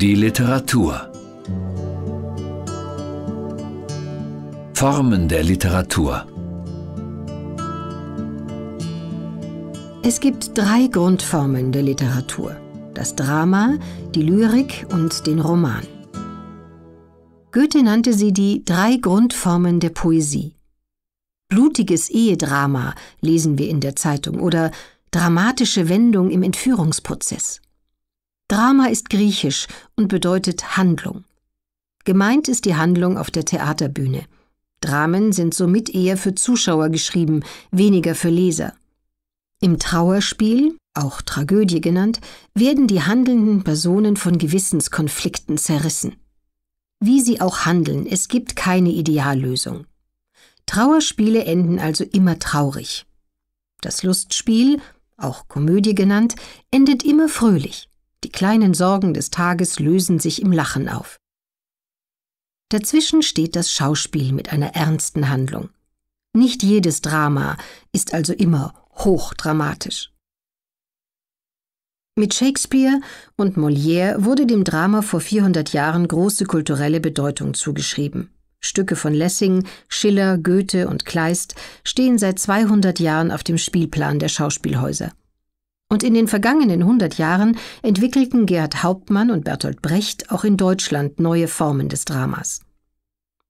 Die Literatur. Formen der Literatur. Es gibt drei Grundformen der Literatur. Das Drama, die Lyrik und den Roman. Goethe nannte sie die drei Grundformen der Poesie. Blutiges Ehedrama lesen wir in der Zeitung oder dramatische Wendung im Entführungsprozess. Drama ist griechisch und bedeutet Handlung. Gemeint ist die Handlung auf der Theaterbühne. Dramen sind somit eher für Zuschauer geschrieben, weniger für Leser. Im Trauerspiel, auch Tragödie genannt, werden die handelnden Personen von Gewissenskonflikten zerrissen. Wie sie auch handeln, es gibt keine Ideallösung. Trauerspiele enden also immer traurig. Das Lustspiel, auch Komödie genannt, endet immer fröhlich. Die kleinen Sorgen des Tages lösen sich im Lachen auf. Dazwischen steht das Schauspiel mit einer ernsten Handlung. Nicht jedes Drama ist also immer hochdramatisch. Mit Shakespeare und Molière wurde dem Drama vor 400 Jahren große kulturelle Bedeutung zugeschrieben. Stücke von Lessing, Schiller, Goethe und Kleist stehen seit 200 Jahren auf dem Spielplan der Schauspielhäuser. Und in den vergangenen 100 Jahren entwickelten Gerhard Hauptmann und Bertolt Brecht auch in Deutschland neue Formen des Dramas.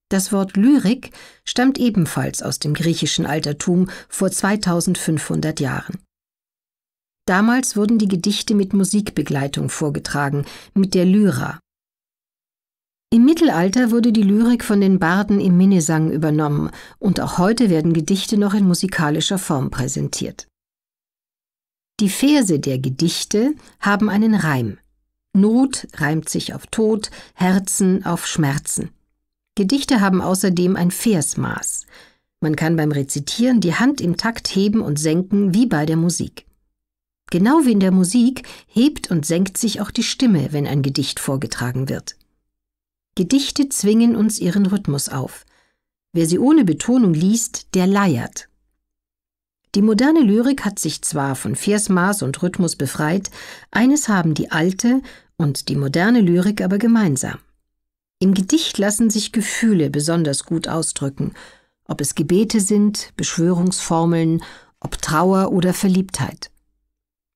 Das Wort Lyrik stammt ebenfalls aus dem griechischen Altertum vor 2500 Jahren. Damals wurden die Gedichte mit Musikbegleitung vorgetragen, mit der Lyra. Im Mittelalter wurde die Lyrik von den Barden im Minnesang übernommen und auch heute werden Gedichte noch in musikalischer Form präsentiert. Die Verse der Gedichte haben einen Reim. Not reimt sich auf Tod, Herzen auf Schmerzen. Gedichte haben außerdem ein Versmaß. Man kann beim Rezitieren die Hand im Takt heben und senken wie bei der Musik. Genau wie in der Musik hebt und senkt sich auch die Stimme, wenn ein Gedicht vorgetragen wird. Gedichte zwingen uns ihren Rhythmus auf. Wer sie ohne Betonung liest, der leiert. Die moderne Lyrik hat sich zwar von Versmaß und Rhythmus befreit, eines haben die alte und die moderne Lyrik aber gemeinsam. Im Gedicht lassen sich Gefühle besonders gut ausdrücken, ob es Gebete sind, Beschwörungsformeln, ob Trauer oder Verliebtheit.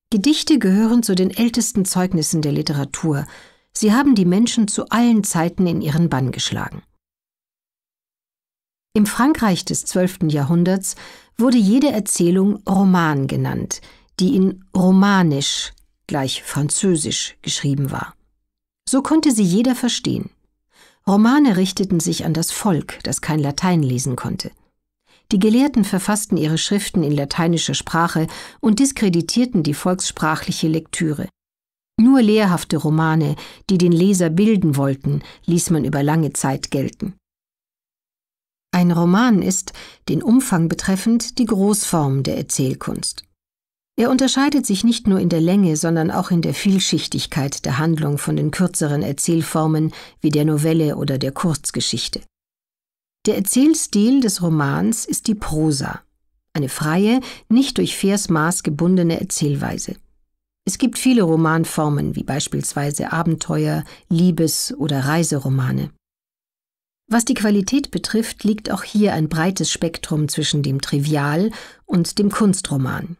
Gedichte gehören zu den ältesten Zeugnissen der Literatur. Sie haben die Menschen zu allen Zeiten in ihren Bann geschlagen. Im Frankreich des 12. Jahrhunderts wurde jede Erzählung Roman genannt, die in Romanisch gleich Französisch geschrieben war. So konnte sie jeder verstehen. Romane richteten sich an das Volk, das kein Latein lesen konnte. Die Gelehrten verfassten ihre Schriften in lateinischer Sprache und diskreditierten die volkssprachliche Lektüre. Nur lehrhafte Romane, die den Leser bilden wollten, ließ man über lange Zeit gelten. Ein Roman ist, den Umfang betreffend, die Großform der Erzählkunst. Er unterscheidet sich nicht nur in der Länge, sondern auch in der Vielschichtigkeit der Handlung von den kürzeren Erzählformen wie der Novelle oder der Kurzgeschichte. Der Erzählstil des Romans ist die Prosa, eine freie, nicht durch Versmaß gebundene Erzählweise. Es gibt viele Romanformen, wie beispielsweise Abenteuer, Liebes- oder Reiseromane. Was die Qualität betrifft, liegt auch hier ein breites Spektrum zwischen dem Trivial und dem Kunstroman.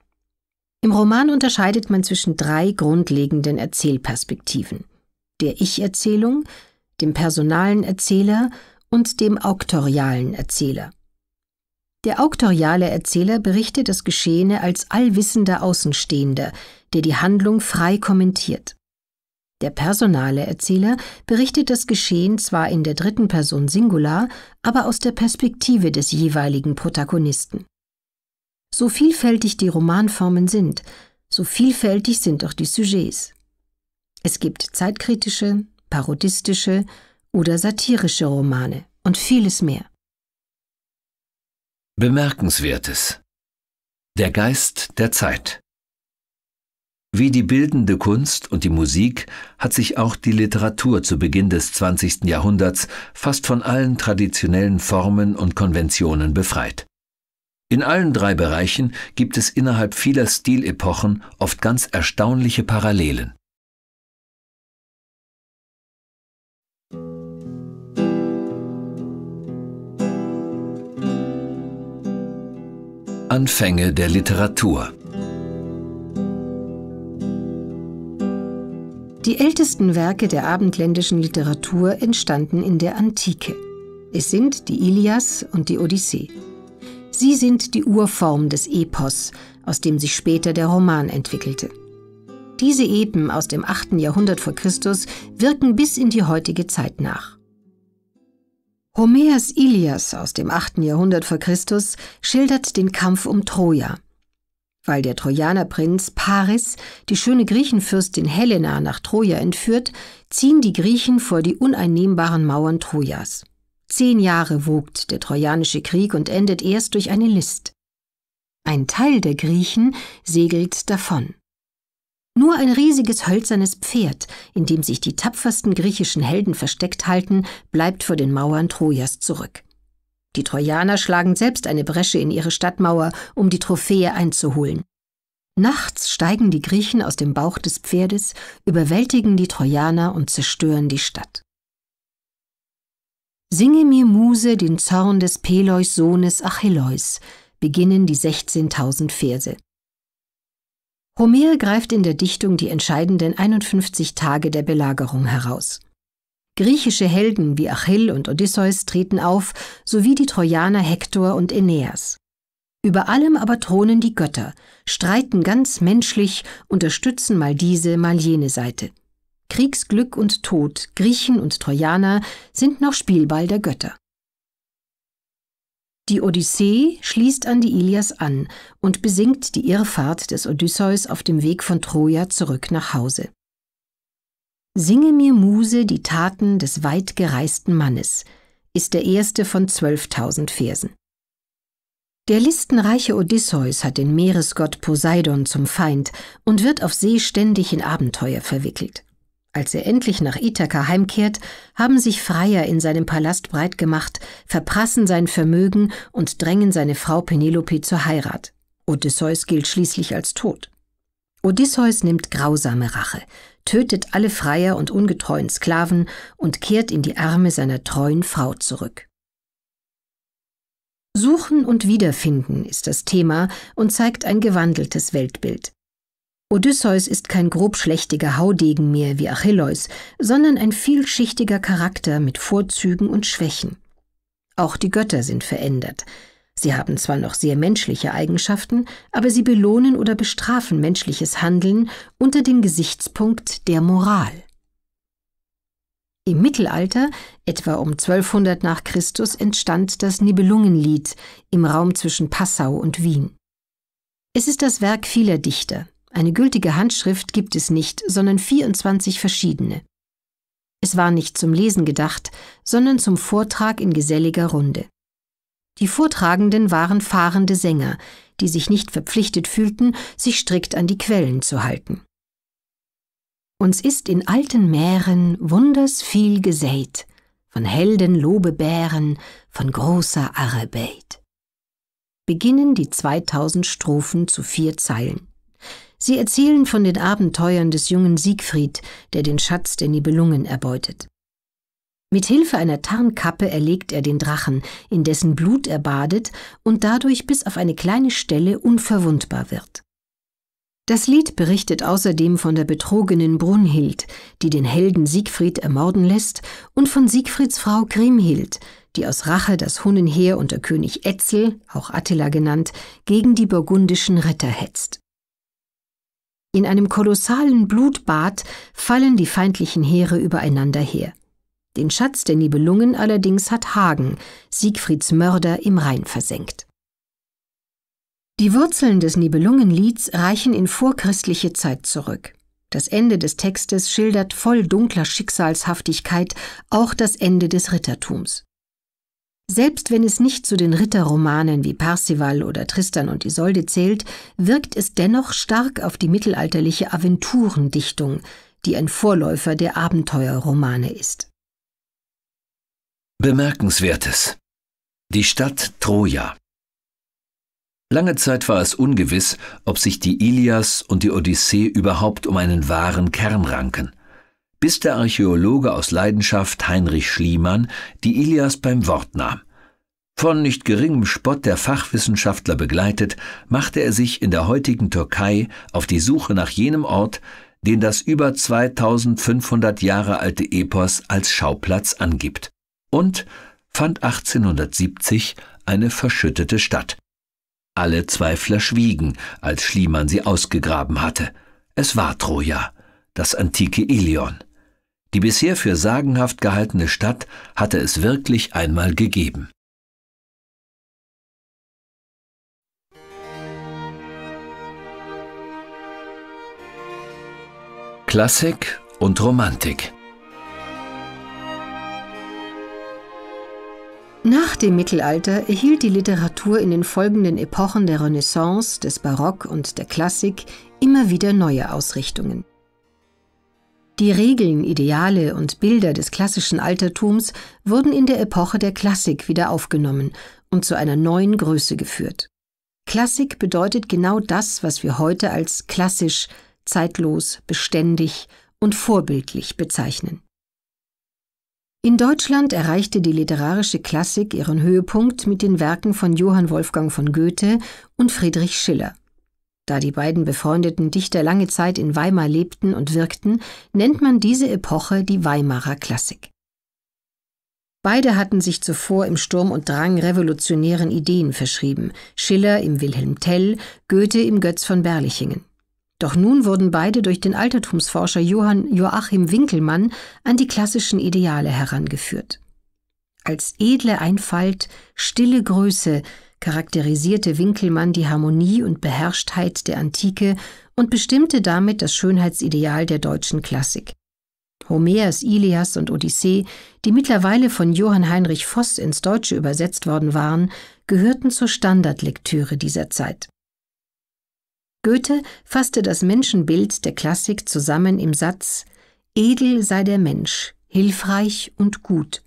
Im Roman unterscheidet man zwischen drei grundlegenden Erzählperspektiven der Ich-Erzählung, dem personalen Erzähler und dem auktorialen Erzähler. Der auktoriale Erzähler berichtet das Geschehene als allwissender Außenstehender, der die Handlung frei kommentiert. Der personale Erzähler berichtet das Geschehen zwar in der dritten Person Singular, aber aus der Perspektive des jeweiligen Protagonisten. So vielfältig die Romanformen sind, so vielfältig sind auch die Sujets. Es gibt zeitkritische, parodistische oder satirische Romane und vieles mehr. Bemerkenswertes Der Geist der Zeit wie die bildende Kunst und die Musik hat sich auch die Literatur zu Beginn des 20. Jahrhunderts fast von allen traditionellen Formen und Konventionen befreit. In allen drei Bereichen gibt es innerhalb vieler Stilepochen oft ganz erstaunliche Parallelen. Anfänge der Literatur Die ältesten Werke der abendländischen Literatur entstanden in der Antike. Es sind die Ilias und die Odyssee. Sie sind die Urform des Epos, aus dem sich später der Roman entwickelte. Diese Epen aus dem 8. Jahrhundert vor Christus wirken bis in die heutige Zeit nach. Homers Ilias aus dem 8. Jahrhundert vor Christus schildert den Kampf um Troja, weil der Trojanerprinz Paris die schöne Griechenfürstin Helena nach Troja entführt, ziehen die Griechen vor die uneinnehmbaren Mauern Trojas. Zehn Jahre wogt der Trojanische Krieg und endet erst durch eine List. Ein Teil der Griechen segelt davon. Nur ein riesiges hölzernes Pferd, in dem sich die tapfersten griechischen Helden versteckt halten, bleibt vor den Mauern Trojas zurück. Die Trojaner schlagen selbst eine Bresche in ihre Stadtmauer, um die Trophäe einzuholen. Nachts steigen die Griechen aus dem Bauch des Pferdes, überwältigen die Trojaner und zerstören die Stadt. Singe mir Muse den Zorn des Peleus Sohnes Achilleus, beginnen die 16.000 Verse. Homer greift in der Dichtung die entscheidenden 51 Tage der Belagerung heraus. Griechische Helden wie Achill und Odysseus treten auf, sowie die Trojaner Hektor und Aeneas. Über allem aber thronen die Götter, streiten ganz menschlich, unterstützen mal diese, mal jene Seite. Kriegsglück und Tod, Griechen und Trojaner sind noch Spielball der Götter. Die Odyssee schließt an die Ilias an und besingt die Irrfahrt des Odysseus auf dem Weg von Troja zurück nach Hause. Singe mir Muse die Taten des weit gereisten Mannes ist der erste von zwölftausend Versen. Der listenreiche Odysseus hat den Meeresgott Poseidon zum Feind und wird auf See ständig in Abenteuer verwickelt. Als er endlich nach Ithaka heimkehrt, haben sich Freier in seinem Palast breit gemacht, verprassen sein Vermögen und drängen seine Frau Penelope zur Heirat. Odysseus gilt schließlich als tot. Odysseus nimmt grausame Rache, tötet alle Freier und ungetreuen Sklaven und kehrt in die Arme seiner treuen Frau zurück. Suchen und Wiederfinden ist das Thema und zeigt ein gewandeltes Weltbild. Odysseus ist kein grobschlächtiger Haudegen mehr wie Achilleus, sondern ein vielschichtiger Charakter mit Vorzügen und Schwächen. Auch die Götter sind verändert. Sie haben zwar noch sehr menschliche Eigenschaften, aber sie belohnen oder bestrafen menschliches Handeln unter dem Gesichtspunkt der Moral. Im Mittelalter, etwa um 1200 nach Christus, entstand das Nibelungenlied im Raum zwischen Passau und Wien. Es ist das Werk vieler Dichter. Eine gültige Handschrift gibt es nicht, sondern 24 verschiedene. Es war nicht zum Lesen gedacht, sondern zum Vortrag in geselliger Runde. Die Vortragenden waren fahrende Sänger, die sich nicht verpflichtet fühlten, sich strikt an die Quellen zu halten. Uns ist in alten Mähren wunders viel gesät, von Helden Lobebären, von großer Arbeit. Beginnen die 2000 Strophen zu vier Zeilen. Sie erzählen von den Abenteuern des jungen Siegfried, der den Schatz der Nibelungen erbeutet. Mit Hilfe einer Tarnkappe erlegt er den Drachen, in dessen Blut er badet und dadurch bis auf eine kleine Stelle unverwundbar wird. Das Lied berichtet außerdem von der betrogenen Brunhild, die den Helden Siegfried ermorden lässt, und von Siegfrieds Frau Grimhild, die aus Rache das Hunnenheer unter König Etzel, auch Attila genannt, gegen die burgundischen Retter hetzt. In einem kolossalen Blutbad fallen die feindlichen Heere übereinander her. Den Schatz der Nibelungen allerdings hat Hagen, Siegfrieds Mörder, im Rhein versenkt. Die Wurzeln des Nibelungenlieds reichen in vorchristliche Zeit zurück. Das Ende des Textes schildert voll dunkler Schicksalshaftigkeit auch das Ende des Rittertums. Selbst wenn es nicht zu den Ritterromanen wie Parsival oder Tristan und Isolde zählt, wirkt es dennoch stark auf die mittelalterliche Aventurendichtung, die ein Vorläufer der Abenteuerromane ist. Bemerkenswertes. Die Stadt Troja. Lange Zeit war es ungewiss, ob sich die Ilias und die Odyssee überhaupt um einen wahren Kern ranken, bis der Archäologe aus Leidenschaft Heinrich Schliemann die Ilias beim Wort nahm. Von nicht geringem Spott der Fachwissenschaftler begleitet, machte er sich in der heutigen Türkei auf die Suche nach jenem Ort, den das über 2500 Jahre alte Epos als Schauplatz angibt und fand 1870 eine verschüttete Stadt. Alle Zweifler schwiegen, als Schliemann sie ausgegraben hatte. Es war Troja, das antike Ilion. Die bisher für sagenhaft gehaltene Stadt hatte es wirklich einmal gegeben. Klassik und Romantik Nach dem Mittelalter erhielt die Literatur in den folgenden Epochen der Renaissance, des Barock und der Klassik immer wieder neue Ausrichtungen. Die Regeln, Ideale und Bilder des klassischen Altertums wurden in der Epoche der Klassik wieder aufgenommen und zu einer neuen Größe geführt. Klassik bedeutet genau das, was wir heute als klassisch, zeitlos, beständig und vorbildlich bezeichnen. In Deutschland erreichte die literarische Klassik ihren Höhepunkt mit den Werken von Johann Wolfgang von Goethe und Friedrich Schiller. Da die beiden befreundeten Dichter lange Zeit in Weimar lebten und wirkten, nennt man diese Epoche die Weimarer Klassik. Beide hatten sich zuvor im Sturm und Drang revolutionären Ideen verschrieben, Schiller im Wilhelm Tell, Goethe im Götz von Berlichingen. Doch nun wurden beide durch den Altertumsforscher Johann Joachim Winkelmann an die klassischen Ideale herangeführt. Als edle Einfalt, stille Größe charakterisierte Winkelmann die Harmonie und Beherrschtheit der Antike und bestimmte damit das Schönheitsideal der deutschen Klassik. Homers, Ilias und Odyssee, die mittlerweile von Johann Heinrich Voss ins Deutsche übersetzt worden waren, gehörten zur Standardlektüre dieser Zeit. Goethe fasste das Menschenbild der Klassik zusammen im Satz Edel sei der Mensch, hilfreich und gut.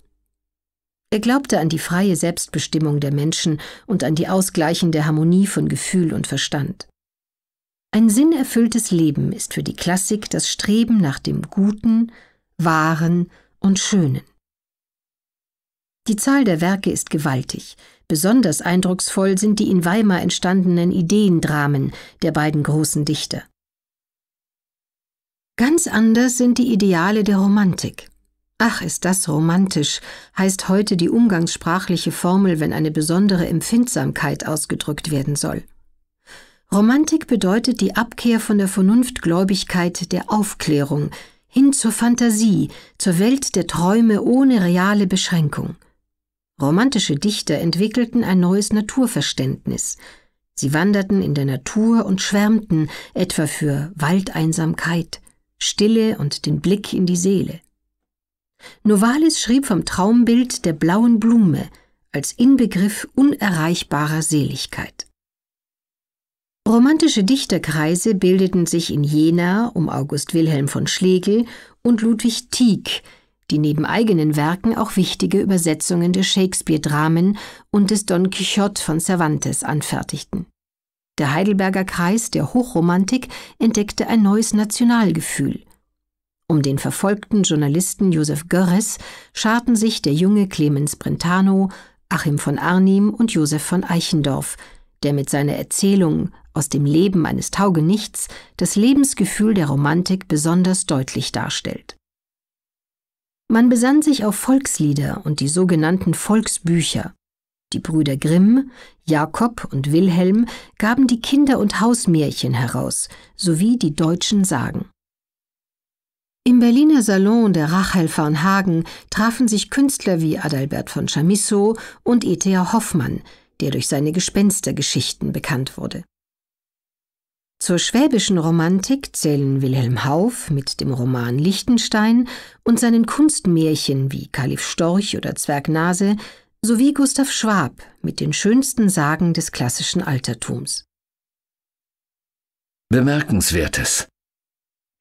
Er glaubte an die freie Selbstbestimmung der Menschen und an die ausgleichende Harmonie von Gefühl und Verstand. Ein sinnerfülltes Leben ist für die Klassik das Streben nach dem Guten, Wahren und Schönen. Die Zahl der Werke ist gewaltig, Besonders eindrucksvoll sind die in Weimar entstandenen Ideendramen der beiden großen Dichter. Ganz anders sind die Ideale der Romantik. Ach, ist das romantisch, heißt heute die umgangssprachliche Formel, wenn eine besondere Empfindsamkeit ausgedrückt werden soll. Romantik bedeutet die Abkehr von der Vernunftgläubigkeit der Aufklärung hin zur Fantasie, zur Welt der Träume ohne reale Beschränkung. Romantische Dichter entwickelten ein neues Naturverständnis. Sie wanderten in der Natur und schwärmten etwa für Waldeinsamkeit, Stille und den Blick in die Seele. Novalis schrieb vom Traumbild der blauen Blume als Inbegriff unerreichbarer Seligkeit. Romantische Dichterkreise bildeten sich in Jena um August Wilhelm von Schlegel und Ludwig Tieck, die neben eigenen Werken auch wichtige Übersetzungen der Shakespeare-Dramen und des Don Quixote von Cervantes anfertigten. Der Heidelberger Kreis der Hochromantik entdeckte ein neues Nationalgefühl. Um den verfolgten Journalisten Josef Görres scharten sich der junge Clemens Brentano, Achim von Arnim und Josef von Eichendorff, der mit seiner Erzählung aus dem Leben eines Taugenichts das Lebensgefühl der Romantik besonders deutlich darstellt. Man besann sich auf Volkslieder und die sogenannten Volksbücher. Die Brüder Grimm, Jakob und Wilhelm gaben die Kinder- und Hausmärchen heraus, sowie die deutschen Sagen. Im Berliner Salon der Rachel van Hagen trafen sich Künstler wie Adalbert von Chamisso und E.T.A. Hoffmann, der durch seine Gespenstergeschichten bekannt wurde. Zur schwäbischen Romantik zählen Wilhelm Hauff mit dem Roman Lichtenstein und seinen Kunstmärchen wie Kalif Storch oder Zwergnase sowie Gustav Schwab mit den schönsten Sagen des klassischen Altertums. Bemerkenswertes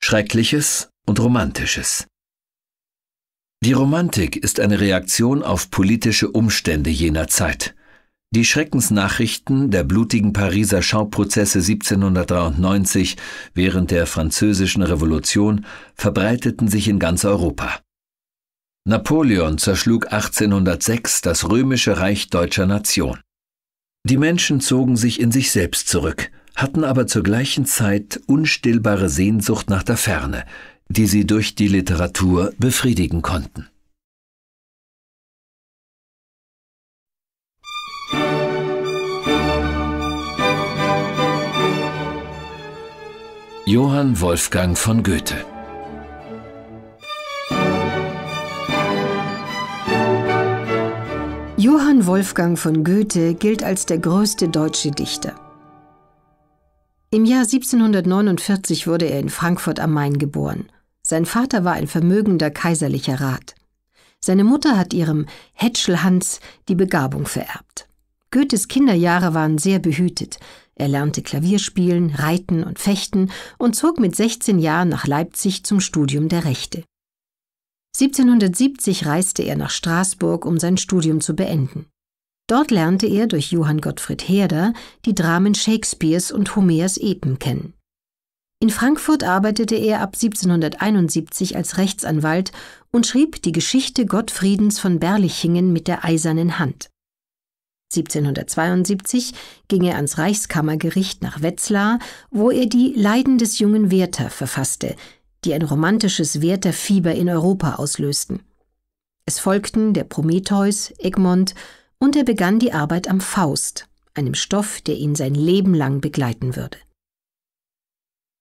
Schreckliches und Romantisches Die Romantik ist eine Reaktion auf politische Umstände jener Zeit – die Schreckensnachrichten der blutigen Pariser Schauprozesse 1793 während der Französischen Revolution verbreiteten sich in ganz Europa. Napoleon zerschlug 1806 das römische Reich deutscher Nation. Die Menschen zogen sich in sich selbst zurück, hatten aber zur gleichen Zeit unstillbare Sehnsucht nach der Ferne, die sie durch die Literatur befriedigen konnten. Johann Wolfgang von Goethe Johann Wolfgang von Goethe gilt als der größte deutsche Dichter. Im Jahr 1749 wurde er in Frankfurt am Main geboren. Sein Vater war ein vermögender kaiserlicher Rat. Seine Mutter hat ihrem Hätschel Hans die Begabung vererbt. Goethes Kinderjahre waren sehr behütet. Er lernte Klavierspielen, Reiten und Fechten und zog mit 16 Jahren nach Leipzig zum Studium der Rechte. 1770 reiste er nach Straßburg, um sein Studium zu beenden. Dort lernte er durch Johann Gottfried Herder die Dramen Shakespeares und Homers Epen kennen. In Frankfurt arbeitete er ab 1771 als Rechtsanwalt und schrieb die Geschichte Gottfriedens von Berlichingen mit der eisernen Hand. 1772 ging er ans Reichskammergericht nach Wetzlar, wo er die Leiden des jungen Werther verfasste, die ein romantisches Wertherfieber in Europa auslösten. Es folgten der Prometheus, Egmont und er begann die Arbeit am Faust, einem Stoff, der ihn sein Leben lang begleiten würde.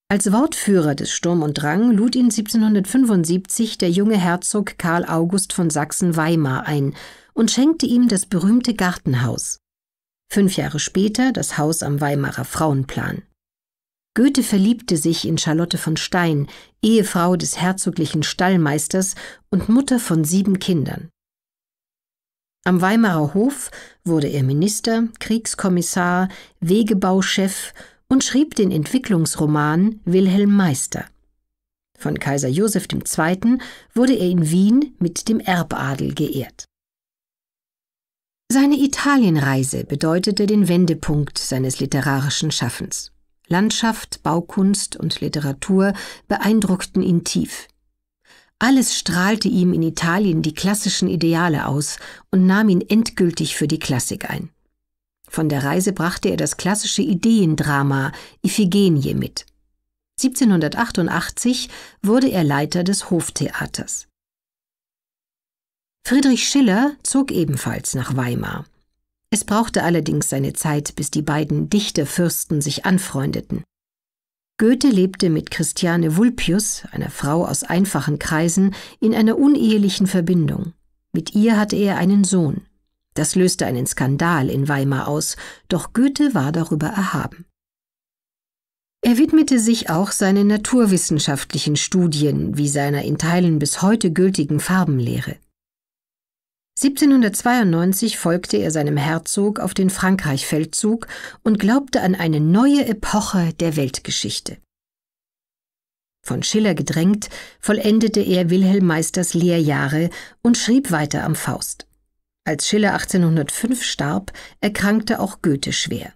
Als Wortführer des Sturm und Drang lud ihn 1775 der junge Herzog Karl August von Sachsen-Weimar ein – und schenkte ihm das berühmte Gartenhaus. Fünf Jahre später das Haus am Weimarer Frauenplan. Goethe verliebte sich in Charlotte von Stein, Ehefrau des herzoglichen Stallmeisters und Mutter von sieben Kindern. Am Weimarer Hof wurde er Minister, Kriegskommissar, Wegebauchef und schrieb den Entwicklungsroman Wilhelm Meister. Von Kaiser Joseph II. wurde er in Wien mit dem Erbadel geehrt. Seine Italienreise bedeutete den Wendepunkt seines literarischen Schaffens. Landschaft, Baukunst und Literatur beeindruckten ihn tief. Alles strahlte ihm in Italien die klassischen Ideale aus und nahm ihn endgültig für die Klassik ein. Von der Reise brachte er das klassische Ideendrama Iphigenie mit. 1788 wurde er Leiter des Hoftheaters. Friedrich Schiller zog ebenfalls nach Weimar. Es brauchte allerdings seine Zeit, bis die beiden Dichterfürsten sich anfreundeten. Goethe lebte mit Christiane Vulpius, einer Frau aus einfachen Kreisen, in einer unehelichen Verbindung. Mit ihr hatte er einen Sohn. Das löste einen Skandal in Weimar aus, doch Goethe war darüber erhaben. Er widmete sich auch seinen naturwissenschaftlichen Studien wie seiner in Teilen bis heute gültigen Farbenlehre. 1792 folgte er seinem Herzog auf den Frankreichfeldzug und glaubte an eine neue Epoche der Weltgeschichte. Von Schiller gedrängt, vollendete er Wilhelm Meisters Lehrjahre und schrieb weiter am Faust. Als Schiller 1805 starb, erkrankte auch Goethe schwer.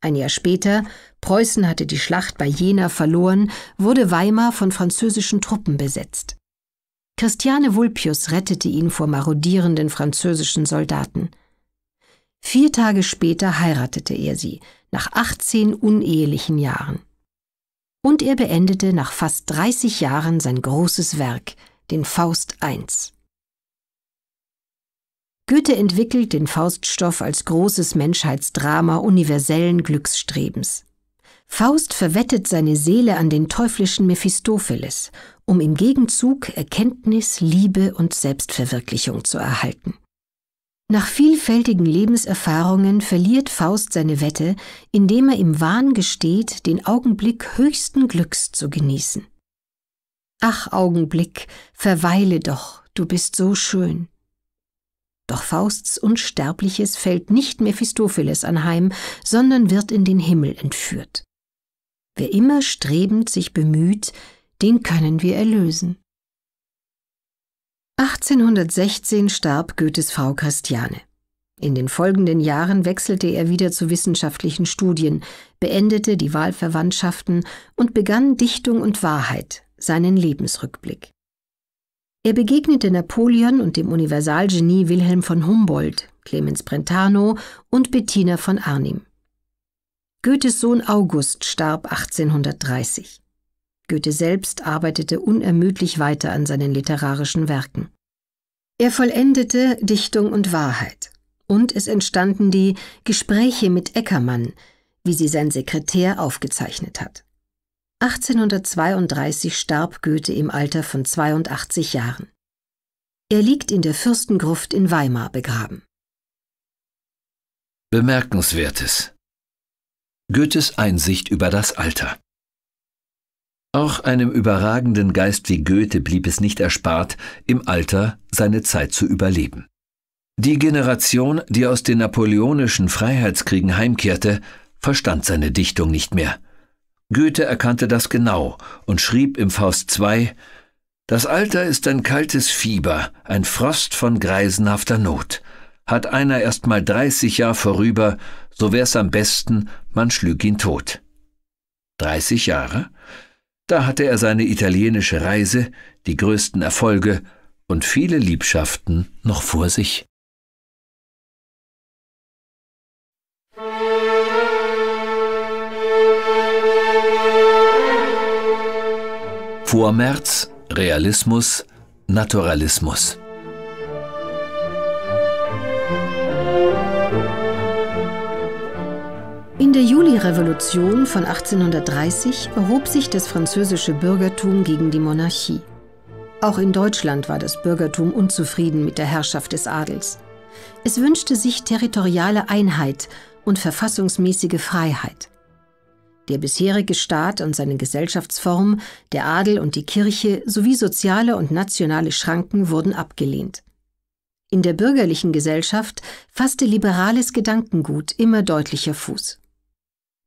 Ein Jahr später, Preußen hatte die Schlacht bei Jena verloren, wurde Weimar von französischen Truppen besetzt. Christiane Vulpius rettete ihn vor marodierenden französischen Soldaten. Vier Tage später heiratete er sie, nach 18 unehelichen Jahren. Und er beendete nach fast 30 Jahren sein großes Werk, den Faust I. Goethe entwickelt den Fauststoff als großes Menschheitsdrama universellen Glücksstrebens. Faust verwettet seine Seele an den teuflischen Mephistopheles, um im Gegenzug Erkenntnis, Liebe und Selbstverwirklichung zu erhalten. Nach vielfältigen Lebenserfahrungen verliert Faust seine Wette, indem er im Wahn gesteht, den Augenblick höchsten Glücks zu genießen. Ach Augenblick, verweile doch, du bist so schön. Doch Fausts Unsterbliches fällt nicht Mephistopheles anheim, sondern wird in den Himmel entführt. Wer immer strebend sich bemüht, den können wir erlösen. 1816 starb Goethes Frau Christiane. In den folgenden Jahren wechselte er wieder zu wissenschaftlichen Studien, beendete die Wahlverwandtschaften und begann Dichtung und Wahrheit, seinen Lebensrückblick. Er begegnete Napoleon und dem Universalgenie Wilhelm von Humboldt, Clemens Brentano und Bettina von Arnim. Goethes Sohn August starb 1830. Goethe selbst arbeitete unermüdlich weiter an seinen literarischen Werken. Er vollendete Dichtung und Wahrheit. Und es entstanden die Gespräche mit Eckermann, wie sie sein Sekretär aufgezeichnet hat. 1832 starb Goethe im Alter von 82 Jahren. Er liegt in der Fürstengruft in Weimar begraben. Bemerkenswertes Goethes Einsicht über das Alter. Auch einem überragenden Geist wie Goethe blieb es nicht erspart, im Alter seine Zeit zu überleben. Die Generation, die aus den napoleonischen Freiheitskriegen heimkehrte, verstand seine Dichtung nicht mehr. Goethe erkannte das genau und schrieb im Faust II Das Alter ist ein kaltes Fieber, ein Frost von greisenhafter Not. Hat einer erst mal dreißig Jahr vorüber, so wär's am besten, man schlug ihn tot. 30 Jahre? Da hatte er seine italienische Reise, die größten Erfolge und viele Liebschaften noch vor sich. Vormärz, Realismus, Naturalismus. die Revolution von 1830 erhob sich das französische Bürgertum gegen die Monarchie. Auch in Deutschland war das Bürgertum unzufrieden mit der Herrschaft des Adels. Es wünschte sich territoriale Einheit und verfassungsmäßige Freiheit. Der bisherige Staat und seine Gesellschaftsform, der Adel und die Kirche sowie soziale und nationale Schranken wurden abgelehnt. In der bürgerlichen Gesellschaft fasste liberales Gedankengut immer deutlicher Fuß.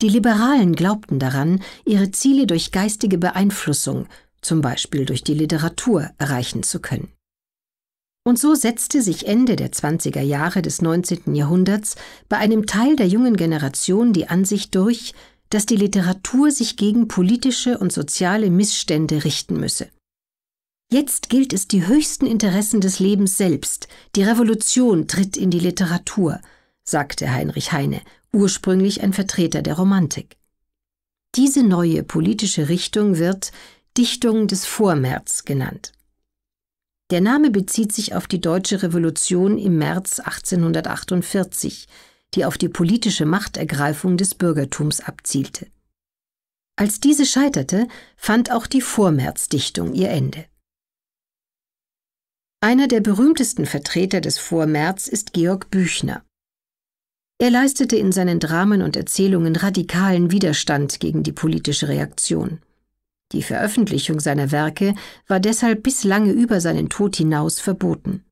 Die Liberalen glaubten daran, ihre Ziele durch geistige Beeinflussung, zum Beispiel durch die Literatur, erreichen zu können. Und so setzte sich Ende der 20er Jahre des 19. Jahrhunderts bei einem Teil der jungen Generation die Ansicht durch, dass die Literatur sich gegen politische und soziale Missstände richten müsse. Jetzt gilt es die höchsten Interessen des Lebens selbst, die Revolution tritt in die Literatur, sagte Heinrich Heine ursprünglich ein Vertreter der Romantik. Diese neue politische Richtung wird Dichtung des Vormärz genannt. Der Name bezieht sich auf die deutsche Revolution im März 1848, die auf die politische Machtergreifung des Bürgertums abzielte. Als diese scheiterte, fand auch die Vormärzdichtung ihr Ende. Einer der berühmtesten Vertreter des Vormärz ist Georg Büchner. Er leistete in seinen Dramen und Erzählungen radikalen Widerstand gegen die politische Reaktion. Die Veröffentlichung seiner Werke war deshalb bis lange über seinen Tod hinaus verboten.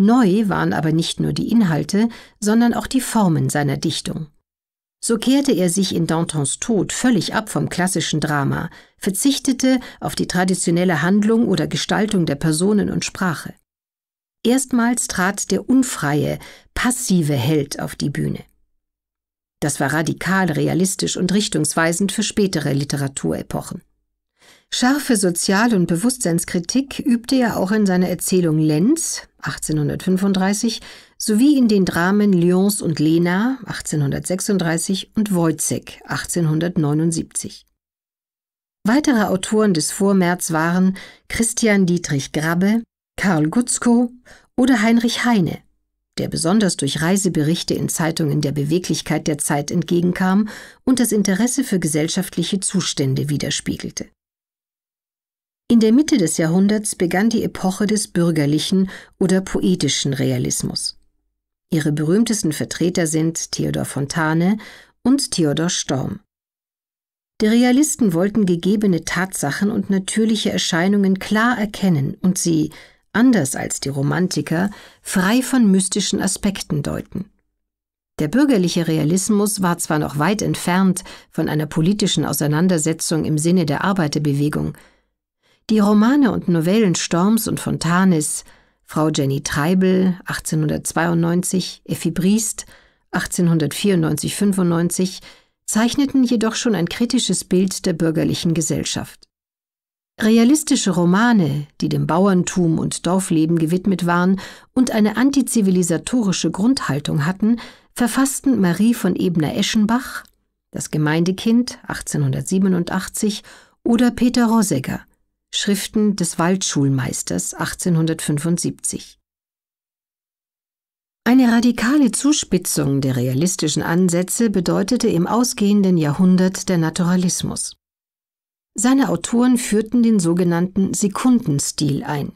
Neu waren aber nicht nur die Inhalte, sondern auch die Formen seiner Dichtung. So kehrte er sich in Dantons Tod völlig ab vom klassischen Drama, verzichtete auf die traditionelle Handlung oder Gestaltung der Personen und Sprache. Erstmals trat der unfreie, passive Held auf die Bühne. Das war radikal realistisch und richtungsweisend für spätere Literaturepochen. Scharfe Sozial- und Bewusstseinskritik übte er auch in seiner Erzählung Lenz 1835 sowie in den Dramen Lyons und Lena 1836 und Wojcik 1879. Weitere Autoren des Vormärz waren Christian Dietrich Grabbe, Karl Gutzko oder Heinrich Heine, der besonders durch Reiseberichte in Zeitungen der Beweglichkeit der Zeit entgegenkam und das Interesse für gesellschaftliche Zustände widerspiegelte. In der Mitte des Jahrhunderts begann die Epoche des bürgerlichen oder poetischen Realismus. Ihre berühmtesten Vertreter sind Theodor Fontane und Theodor Storm. Die Realisten wollten gegebene Tatsachen und natürliche Erscheinungen klar erkennen und sie anders als die Romantiker, frei von mystischen Aspekten deuten. Der bürgerliche Realismus war zwar noch weit entfernt von einer politischen Auseinandersetzung im Sinne der Arbeiterbewegung. Die Romane und Novellen Storms und Fontanes, Frau Jenny Treibel 1892, Effi Briest 1894-95 zeichneten jedoch schon ein kritisches Bild der bürgerlichen Gesellschaft. Realistische Romane, die dem Bauerntum und Dorfleben gewidmet waren und eine antizivilisatorische Grundhaltung hatten, verfassten Marie von Ebner-Eschenbach, Das Gemeindekind 1887 oder Peter Rosegger, Schriften des Waldschulmeisters 1875. Eine radikale Zuspitzung der realistischen Ansätze bedeutete im ausgehenden Jahrhundert der Naturalismus seine Autoren führten den sogenannten Sekundenstil ein.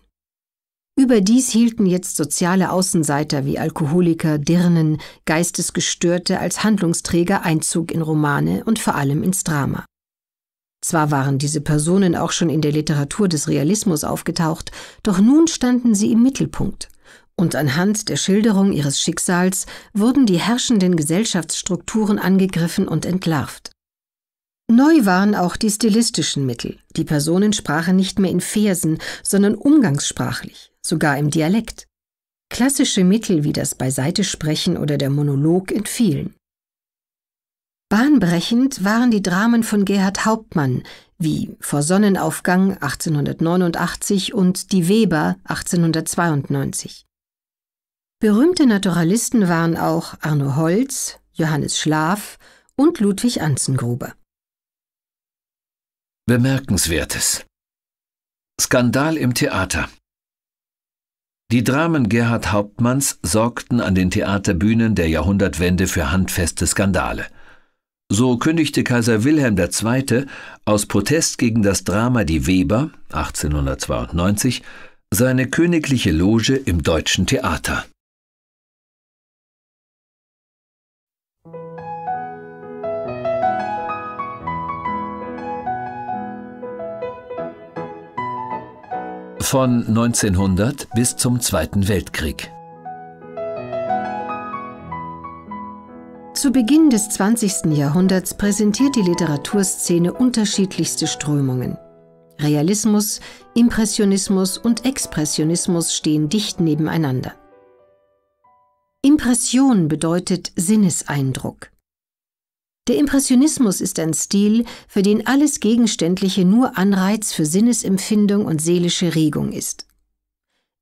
Überdies hielten jetzt soziale Außenseiter wie Alkoholiker, Dirnen, Geistesgestörte als Handlungsträger Einzug in Romane und vor allem ins Drama. Zwar waren diese Personen auch schon in der Literatur des Realismus aufgetaucht, doch nun standen sie im Mittelpunkt. Und anhand der Schilderung ihres Schicksals wurden die herrschenden Gesellschaftsstrukturen angegriffen und entlarvt. Neu waren auch die stilistischen Mittel. Die Personen sprachen nicht mehr in Versen, sondern umgangssprachlich, sogar im Dialekt. Klassische Mittel wie das Beiseitesprechen oder der Monolog entfielen. Bahnbrechend waren die Dramen von Gerhard Hauptmann, wie Vor Sonnenaufgang 1889 und Die Weber 1892. Berühmte Naturalisten waren auch Arno Holz, Johannes Schlaf und Ludwig Anzengruber. Bemerkenswertes. Skandal im Theater. Die Dramen Gerhard Hauptmanns sorgten an den Theaterbühnen der Jahrhundertwende für handfeste Skandale. So kündigte Kaiser Wilhelm II. aus Protest gegen das Drama Die Weber 1892 seine königliche Loge im Deutschen Theater. von 1900 bis zum Zweiten Weltkrieg. Zu Beginn des 20. Jahrhunderts präsentiert die Literaturszene unterschiedlichste Strömungen. Realismus, Impressionismus und Expressionismus stehen dicht nebeneinander. Impression bedeutet Sinneseindruck. Der Impressionismus ist ein Stil, für den alles Gegenständliche nur Anreiz für Sinnesempfindung und seelische Regung ist.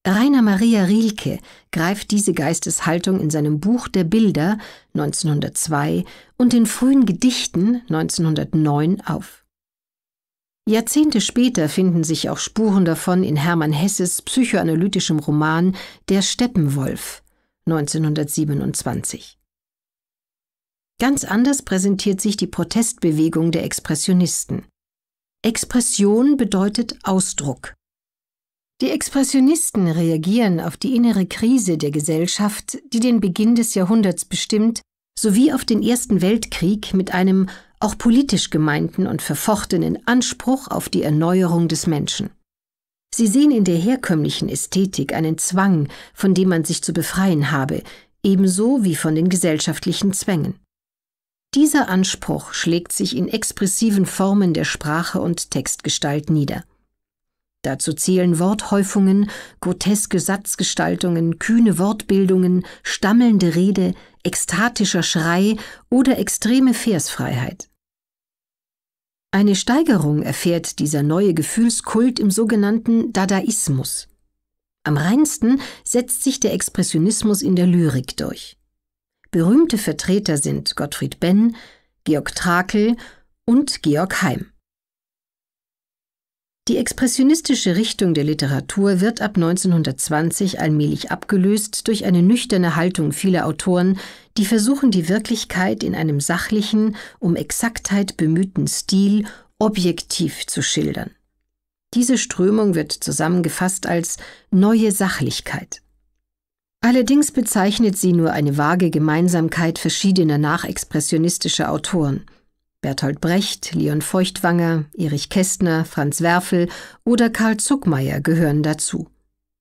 Rainer Maria Rilke greift diese Geisteshaltung in seinem Buch der Bilder 1902 und den frühen Gedichten 1909 auf. Jahrzehnte später finden sich auch Spuren davon in Hermann Hesses psychoanalytischem Roman Der Steppenwolf 1927. Ganz anders präsentiert sich die Protestbewegung der Expressionisten. Expression bedeutet Ausdruck. Die Expressionisten reagieren auf die innere Krise der Gesellschaft, die den Beginn des Jahrhunderts bestimmt, sowie auf den Ersten Weltkrieg mit einem auch politisch gemeinten und verfochtenen Anspruch auf die Erneuerung des Menschen. Sie sehen in der herkömmlichen Ästhetik einen Zwang, von dem man sich zu befreien habe, ebenso wie von den gesellschaftlichen Zwängen. Dieser Anspruch schlägt sich in expressiven Formen der Sprache und Textgestalt nieder. Dazu zählen Worthäufungen, groteske Satzgestaltungen, kühne Wortbildungen, stammelnde Rede, ekstatischer Schrei oder extreme Versfreiheit. Eine Steigerung erfährt dieser neue Gefühlskult im sogenannten Dadaismus. Am reinsten setzt sich der Expressionismus in der Lyrik durch. Berühmte Vertreter sind Gottfried Benn, Georg Trakel und Georg Heim. Die expressionistische Richtung der Literatur wird ab 1920 allmählich abgelöst durch eine nüchterne Haltung vieler Autoren, die versuchen, die Wirklichkeit in einem sachlichen, um Exaktheit bemühten Stil objektiv zu schildern. Diese Strömung wird zusammengefasst als neue Sachlichkeit. Allerdings bezeichnet sie nur eine vage Gemeinsamkeit verschiedener nachexpressionistischer Autoren. Bertolt Brecht, Leon Feuchtwanger, Erich Kästner, Franz Werfel oder Karl Zuckmeier gehören dazu.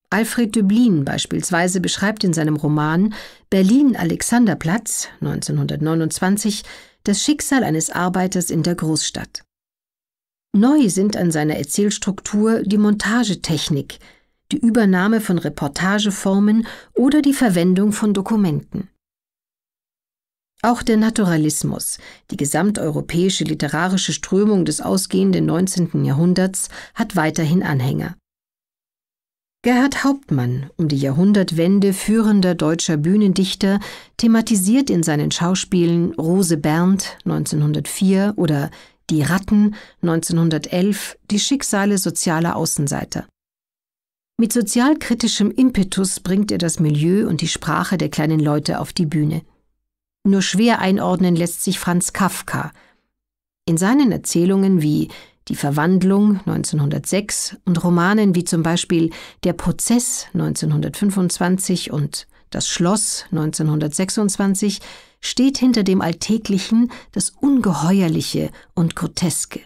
Alfred Döblin beispielsweise beschreibt in seinem Roman Berlin Alexanderplatz 1929 das Schicksal eines Arbeiters in der Großstadt. Neu sind an seiner Erzählstruktur die Montagetechnik – die Übernahme von Reportageformen oder die Verwendung von Dokumenten. Auch der Naturalismus, die gesamteuropäische literarische Strömung des ausgehenden 19. Jahrhunderts, hat weiterhin Anhänger. Gerhard Hauptmann, um die Jahrhundertwende führender deutscher Bühnendichter, thematisiert in seinen Schauspielen Rose Bernd 1904 oder Die Ratten 1911 die Schicksale sozialer Außenseiter. Mit sozialkritischem Impetus bringt er das Milieu und die Sprache der kleinen Leute auf die Bühne. Nur schwer einordnen lässt sich Franz Kafka. In seinen Erzählungen wie Die Verwandlung 1906 und Romanen wie zum Beispiel Der Prozess 1925 und Das Schloss 1926 steht hinter dem Alltäglichen das Ungeheuerliche und Groteske.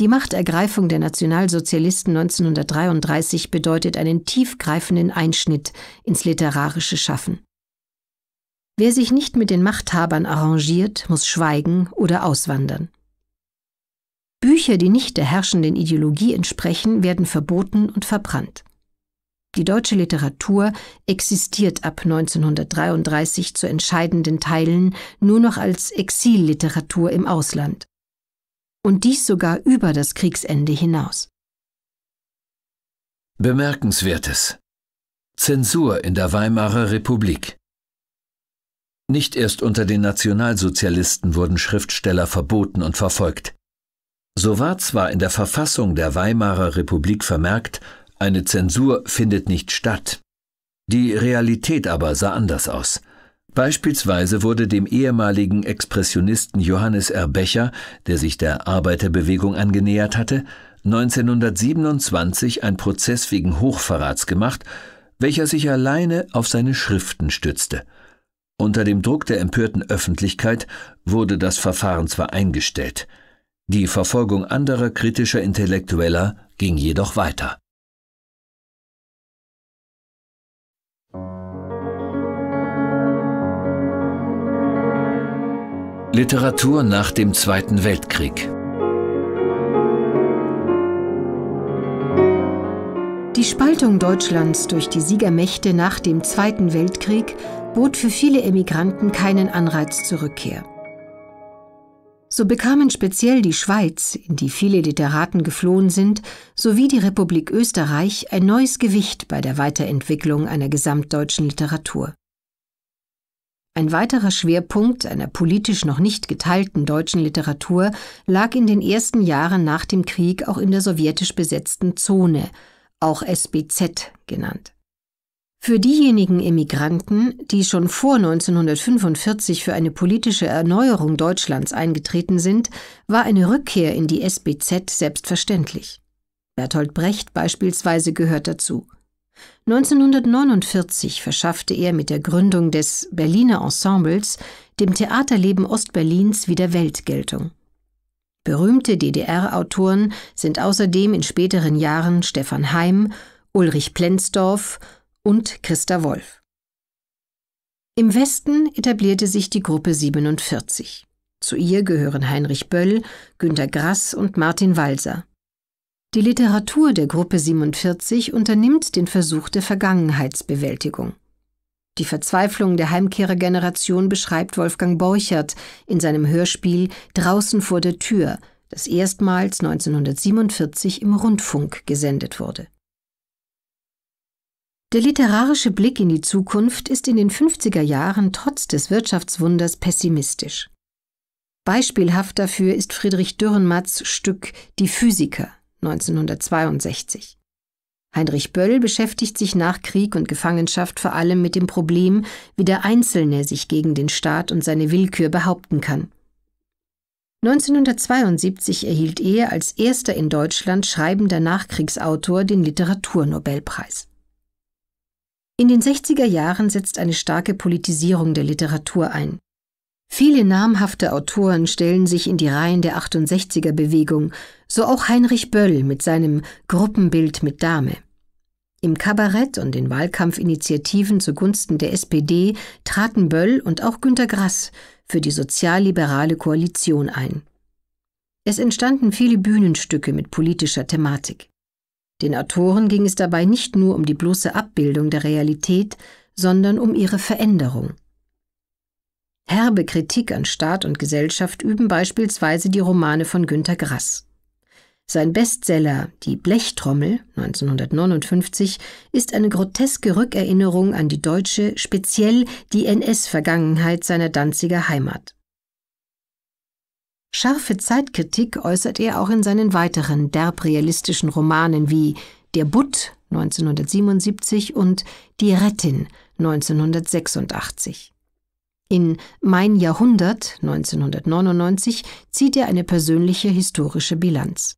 Die Machtergreifung der Nationalsozialisten 1933 bedeutet einen tiefgreifenden Einschnitt ins literarische Schaffen. Wer sich nicht mit den Machthabern arrangiert, muss schweigen oder auswandern. Bücher, die nicht der herrschenden Ideologie entsprechen, werden verboten und verbrannt. Die deutsche Literatur existiert ab 1933 zu entscheidenden Teilen nur noch als Exilliteratur im Ausland und dies sogar über das Kriegsende hinaus. Bemerkenswertes Zensur in der Weimarer Republik Nicht erst unter den Nationalsozialisten wurden Schriftsteller verboten und verfolgt. So war zwar in der Verfassung der Weimarer Republik vermerkt, eine Zensur findet nicht statt. Die Realität aber sah anders aus. Beispielsweise wurde dem ehemaligen Expressionisten Johannes R. Becher, der sich der Arbeiterbewegung angenähert hatte, 1927 ein Prozess wegen Hochverrats gemacht, welcher sich alleine auf seine Schriften stützte. Unter dem Druck der empörten Öffentlichkeit wurde das Verfahren zwar eingestellt, die Verfolgung anderer kritischer Intellektueller ging jedoch weiter. Literatur nach dem Zweiten Weltkrieg. Die Spaltung Deutschlands durch die Siegermächte nach dem Zweiten Weltkrieg bot für viele Emigranten keinen Anreiz zur Rückkehr. So bekamen speziell die Schweiz, in die viele Literaten geflohen sind, sowie die Republik Österreich ein neues Gewicht bei der Weiterentwicklung einer gesamtdeutschen Literatur. Ein weiterer Schwerpunkt einer politisch noch nicht geteilten deutschen Literatur lag in den ersten Jahren nach dem Krieg auch in der sowjetisch besetzten Zone, auch SBZ genannt. Für diejenigen Emigranten, die schon vor 1945 für eine politische Erneuerung Deutschlands eingetreten sind, war eine Rückkehr in die SBZ selbstverständlich. Bertolt Brecht beispielsweise gehört dazu. 1949 verschaffte er mit der Gründung des Berliner Ensembles dem Theaterleben Ostberlins wieder Weltgeltung. Berühmte DDR-Autoren sind außerdem in späteren Jahren Stefan Heim, Ulrich Plenzdorf und Christa Wolf. Im Westen etablierte sich die Gruppe 47. Zu ihr gehören Heinrich Böll, Günter Grass und Martin Walser. Die Literatur der Gruppe 47 unternimmt den Versuch der Vergangenheitsbewältigung. Die Verzweiflung der Heimkehrergeneration beschreibt Wolfgang Borchert in seinem Hörspiel Draußen vor der Tür, das erstmals 1947 im Rundfunk gesendet wurde. Der literarische Blick in die Zukunft ist in den 50er Jahren trotz des Wirtschaftswunders pessimistisch. Beispielhaft dafür ist Friedrich Dürrenmatts Stück Die Physiker 1962. Heinrich Böll beschäftigt sich nach Krieg und Gefangenschaft vor allem mit dem Problem, wie der Einzelne sich gegen den Staat und seine Willkür behaupten kann. 1972 erhielt er als erster in Deutschland schreibender Nachkriegsautor den Literaturnobelpreis. In den 60er Jahren setzt eine starke Politisierung der Literatur ein. Viele namhafte Autoren stellen sich in die Reihen der 68er Bewegung, so auch Heinrich Böll mit seinem Gruppenbild mit Dame. Im Kabarett und den Wahlkampfinitiativen zugunsten der SPD traten Böll und auch Günter Grass für die sozialliberale Koalition ein. Es entstanden viele Bühnenstücke mit politischer Thematik. Den Autoren ging es dabei nicht nur um die bloße Abbildung der Realität, sondern um ihre Veränderung. Herbe Kritik an Staat und Gesellschaft üben beispielsweise die Romane von Günter Grass. Sein Bestseller Die Blechtrommel 1959 ist eine groteske Rückerinnerung an die deutsche, speziell die NS-Vergangenheit seiner Danziger Heimat. Scharfe Zeitkritik äußert er auch in seinen weiteren derbrealistischen Romanen wie Der Butt 1977 und Die Rettin 1986. In Mein Jahrhundert 1999 zieht er eine persönliche historische Bilanz.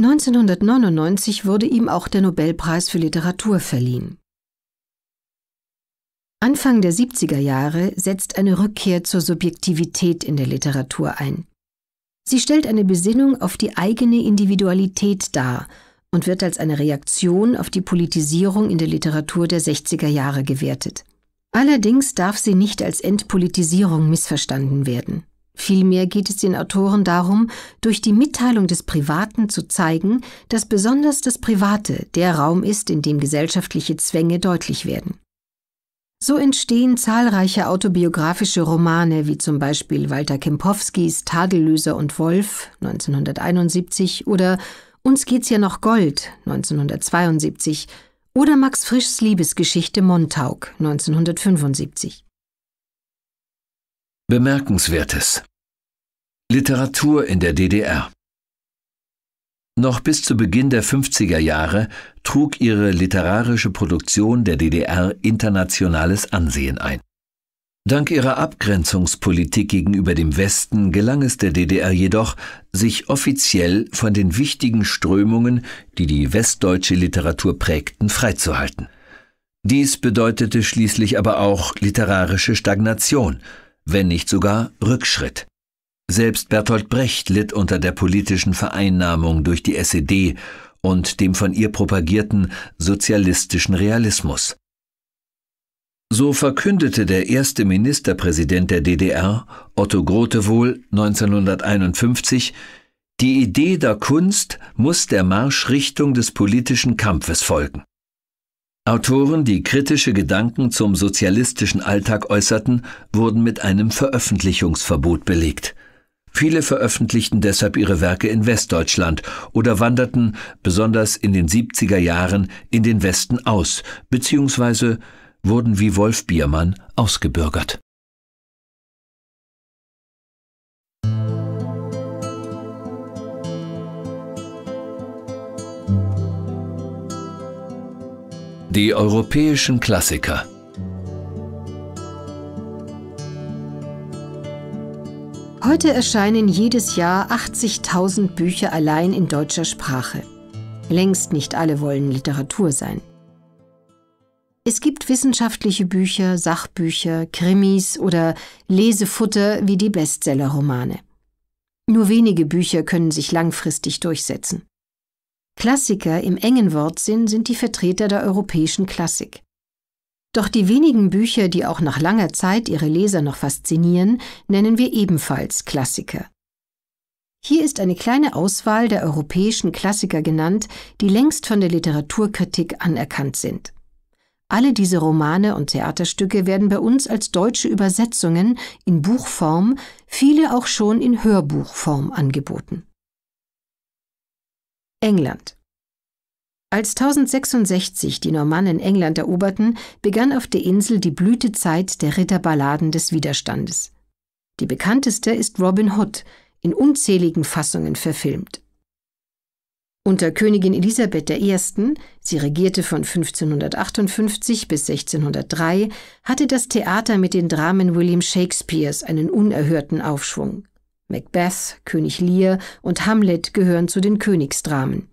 1999 wurde ihm auch der Nobelpreis für Literatur verliehen. Anfang der 70er Jahre setzt eine Rückkehr zur Subjektivität in der Literatur ein. Sie stellt eine Besinnung auf die eigene Individualität dar und wird als eine Reaktion auf die Politisierung in der Literatur der 60er Jahre gewertet. Allerdings darf sie nicht als Entpolitisierung missverstanden werden. Vielmehr geht es den Autoren darum, durch die Mitteilung des Privaten zu zeigen, dass besonders das Private der Raum ist, in dem gesellschaftliche Zwänge deutlich werden. So entstehen zahlreiche autobiografische Romane, wie zum Beispiel Walter Kempowskis Tadellöser und Wolf 1971 oder Uns geht's ja noch Gold 1972 oder Max Frischs Liebesgeschichte Montauk 1975. Bemerkenswertes Literatur in der DDR Noch bis zu Beginn der 50er Jahre trug ihre literarische Produktion der DDR internationales Ansehen ein. Dank ihrer Abgrenzungspolitik gegenüber dem Westen gelang es der DDR jedoch, sich offiziell von den wichtigen Strömungen, die die westdeutsche Literatur prägten, freizuhalten. Dies bedeutete schließlich aber auch literarische Stagnation, wenn nicht sogar Rückschritt. Selbst Bertolt Brecht litt unter der politischen Vereinnahmung durch die SED und dem von ihr propagierten sozialistischen Realismus. So verkündete der erste Ministerpräsident der DDR, Otto Grotewohl, 1951, die Idee der Kunst muss der Marschrichtung des politischen Kampfes folgen. Autoren, die kritische Gedanken zum sozialistischen Alltag äußerten, wurden mit einem Veröffentlichungsverbot belegt. Viele veröffentlichten deshalb ihre Werke in Westdeutschland oder wanderten, besonders in den 70er Jahren, in den Westen aus, beziehungsweise wurden wie Wolf Biermann ausgebürgert. Die europäischen Klassiker Heute erscheinen jedes Jahr 80.000 Bücher allein in deutscher Sprache. Längst nicht alle wollen Literatur sein. Es gibt wissenschaftliche Bücher, Sachbücher, Krimis oder Lesefutter wie die Bestsellerromane. Nur wenige Bücher können sich langfristig durchsetzen. Klassiker im engen Wortsinn sind die Vertreter der europäischen Klassik. Doch die wenigen Bücher, die auch nach langer Zeit ihre Leser noch faszinieren, nennen wir ebenfalls Klassiker. Hier ist eine kleine Auswahl der europäischen Klassiker genannt, die längst von der Literaturkritik anerkannt sind. Alle diese Romane und Theaterstücke werden bei uns als deutsche Übersetzungen in Buchform, viele auch schon in Hörbuchform angeboten. England als 1066 die Normannen England eroberten, begann auf der Insel die Blütezeit der Ritterballaden des Widerstandes. Die bekannteste ist Robin Hood, in unzähligen Fassungen verfilmt. Unter Königin Elisabeth I., sie regierte von 1558 bis 1603, hatte das Theater mit den Dramen William Shakespeares einen unerhörten Aufschwung. Macbeth, König Lear und Hamlet gehören zu den Königsdramen.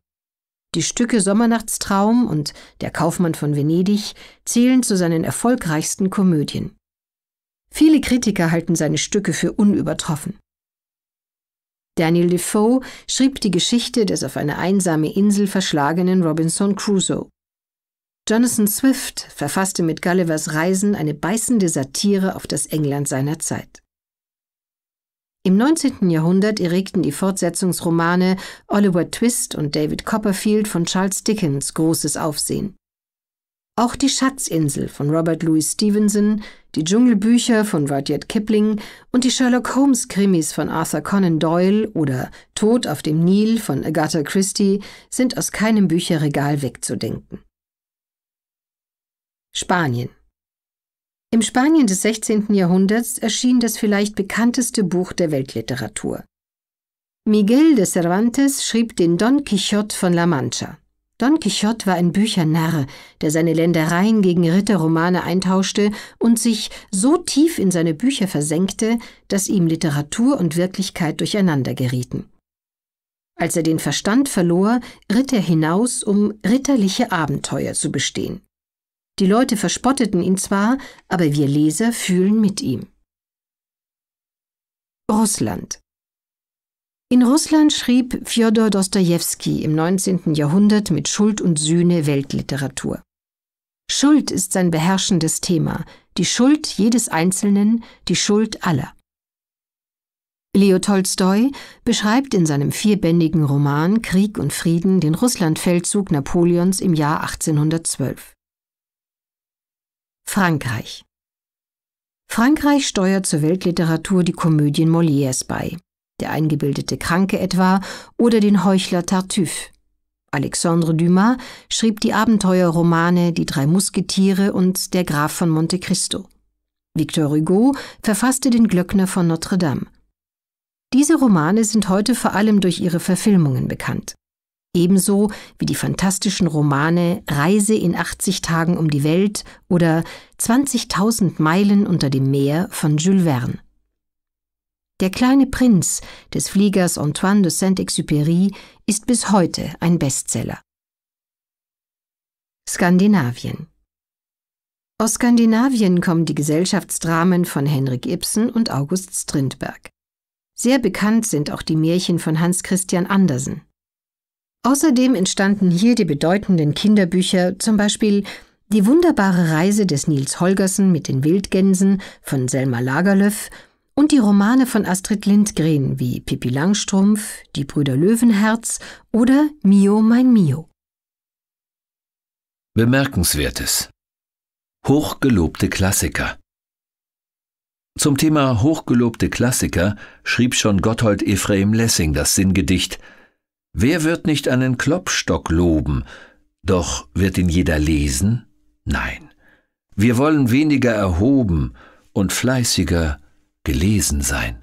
Die Stücke Sommernachtstraum und Der Kaufmann von Venedig zählen zu seinen erfolgreichsten Komödien. Viele Kritiker halten seine Stücke für unübertroffen. Daniel Defoe schrieb die Geschichte des auf eine einsame Insel verschlagenen Robinson Crusoe. Jonathan Swift verfasste mit Gullivers Reisen eine beißende Satire auf das England seiner Zeit. Im 19. Jahrhundert erregten die Fortsetzungsromane Oliver Twist und David Copperfield von Charles Dickens großes Aufsehen. Auch die Schatzinsel von Robert Louis Stevenson, die Dschungelbücher von Rudyard Kipling und die Sherlock Holmes Krimis von Arthur Conan Doyle oder Tod auf dem Nil von Agatha Christie sind aus keinem Bücherregal wegzudenken. Spanien Im Spanien des 16. Jahrhunderts erschien das vielleicht bekannteste Buch der Weltliteratur. Miguel de Cervantes schrieb den Don Quixote von La Mancha. Don Quixote war ein Büchernarr, der seine Ländereien gegen Ritterromane eintauschte und sich so tief in seine Bücher versenkte, dass ihm Literatur und Wirklichkeit durcheinander gerieten. Als er den Verstand verlor, ritt er hinaus, um ritterliche Abenteuer zu bestehen. Die Leute verspotteten ihn zwar, aber wir Leser fühlen mit ihm. Russland in Russland schrieb Fjodor Dostoevsky im 19. Jahrhundert mit Schuld und Sühne Weltliteratur. Schuld ist sein beherrschendes Thema, die Schuld jedes Einzelnen, die Schuld aller. Leo Tolstoi beschreibt in seinem vierbändigen Roman Krieg und Frieden den Russlandfeldzug Napoleons im Jahr 1812. Frankreich Frankreich steuert zur Weltliteratur die Komödien Molières bei der eingebildete Kranke etwa, oder den Heuchler Tartuffe. Alexandre Dumas schrieb die Abenteuerromane Die drei Musketiere und Der Graf von Monte Cristo. Victor Hugo verfasste den Glöckner von Notre Dame. Diese Romane sind heute vor allem durch ihre Verfilmungen bekannt. Ebenso wie die fantastischen Romane Reise in 80 Tagen um die Welt oder 20.000 Meilen unter dem Meer von Jules Verne. Der kleine Prinz des Fliegers Antoine de Saint-Exupéry ist bis heute ein Bestseller. Skandinavien Aus Skandinavien kommen die Gesellschaftsdramen von Henrik Ibsen und August Strindberg. Sehr bekannt sind auch die Märchen von Hans Christian Andersen. Außerdem entstanden hier die bedeutenden Kinderbücher, zum Beispiel Die wunderbare Reise des Nils Holgersen mit den Wildgänsen von Selma Lagerlöf und die Romane von Astrid Lindgren wie Pippi Langstrumpf, Die Brüder Löwenherz oder Mio mein Mio. Bemerkenswertes. Hochgelobte Klassiker. Zum Thema hochgelobte Klassiker schrieb schon Gotthold Ephraim Lessing das Sinngedicht Wer wird nicht einen Klopstock loben, doch wird ihn jeder lesen? Nein. Wir wollen weniger erhoben und fleißiger gelesen sein.